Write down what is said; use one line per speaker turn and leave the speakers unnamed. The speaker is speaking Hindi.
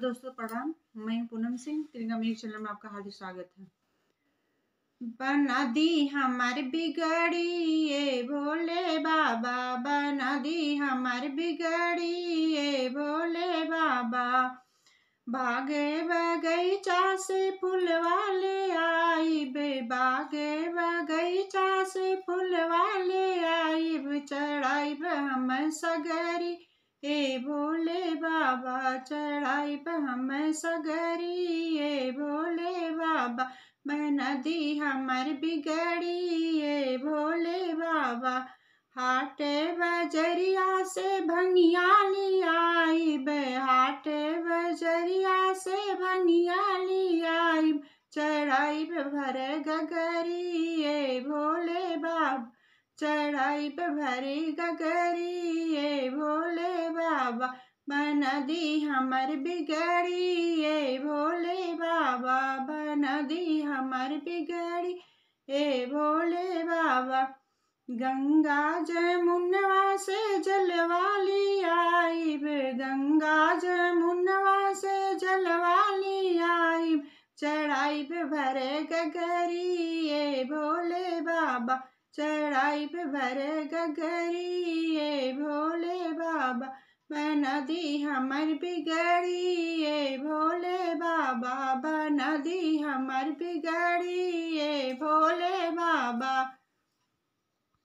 दोस्तों प्रणाम मैं पूनम सिंह मेरे चैनल में आपका हार्दिक स्वागत है बना दी बिगड़ी ए भोले बाबा बना दी बिगड़ी बिगड़िए भोले बाबा बागे बगैचा से फूल वाले आई बे बागे बगैचा से फूल वाले आई चढ़ाई हम सगरी ए भोले बाबा चढ़ाई पर हम सगरिए भोले बाबा मैं नदी हमार बिगड़िए भोले बाबा हाटे बजरिया से भंगियाली आई बे हाटे बजरिया से भंगियाली आई चढ़ाई पे भरे गगरिए भोले बाबा चढ़ाई पे भरी गगरिए भोले बाबा दी हमर बिगड़ी ए भोले बाबा दी हमर बिगड़ी ए भोले बाबा गंगा जमुनवा से जलवाली बे गंगा जमुनवा से जलवाली आई चढ़ाई पे भरे गगरी ए भोले बाबा चढ़ाई पे भरे गगरी ए भोले बनदी हमार बिगड़ी ए भोले बाबा बनदी हमार बिगड़ी ए